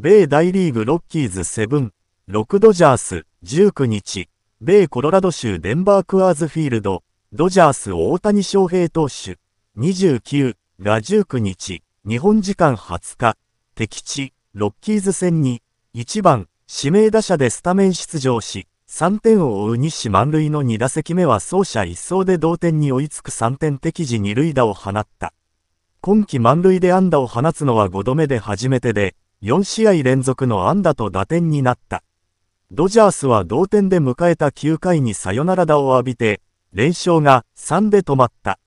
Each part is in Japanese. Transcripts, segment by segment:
米大リーグロッキーズ7、6ドジャース、19日、米コロラド州デンバークアーズフィールド、ドジャース大谷翔平投手、29が19日、日本時間20日、敵地、ロッキーズ戦に、1番、指名打者でスタメン出場し、3点を追う西満塁の2打席目は走者一掃で同点に追いつく3点敵時2塁打を放った。今季満塁で安打を放つのは5度目で初めてで、4試合連続の安打と打点になった。ドジャースは同点で迎えた9回にサヨナラ打を浴びて、連勝が3で止まった。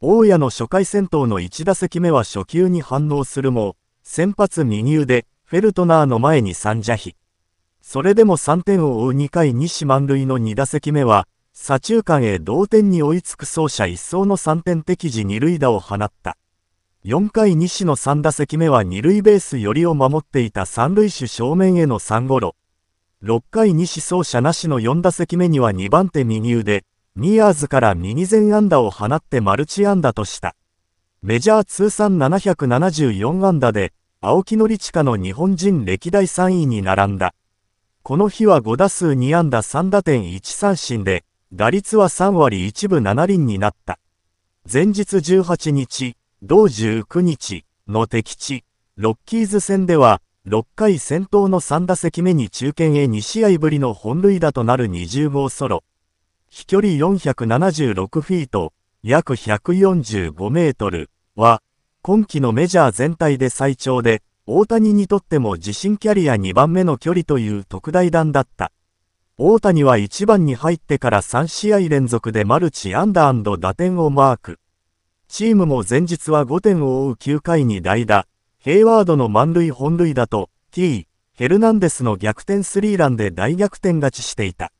大谷の初回戦闘の1打席目は初球に反応するも、先発右腕、フェルトナーの前に三者比。それでも3点を追う2回西満塁の2打席目は、左中間へ同点に追いつく走者一掃の3点敵時二塁打を放った。4回西の3打席目は2塁ベース寄りを守っていた三塁手正面への3ゴロ。6回西走者なしの4打席目には2番手右腕、ニアーズから右前安打を放ってマルチ安打とした。メジャー通算774安打で、青木宣親の日本人歴代3位に並んだ。この日は5打数2安打3打点1三振で、打率は3割1分7厘になった。前日18日、同19日の敵地、ロッキーズ戦では、6回先頭の3打席目に中堅へ2試合ぶりの本塁打となる20号ソロ。飛距離476フィート、約145メートルは、今季のメジャー全体で最長で、大谷にとっても自身キャリア2番目の距離という特大弾だった。大谷は1番に入ってから3試合連続でマルチアンダー打点をマーク。チームも前日は5点を追う9回に代打、ヘイワードの満塁本塁打と、T、ヘルナンデスの逆転スリーランで大逆転勝ちしていた。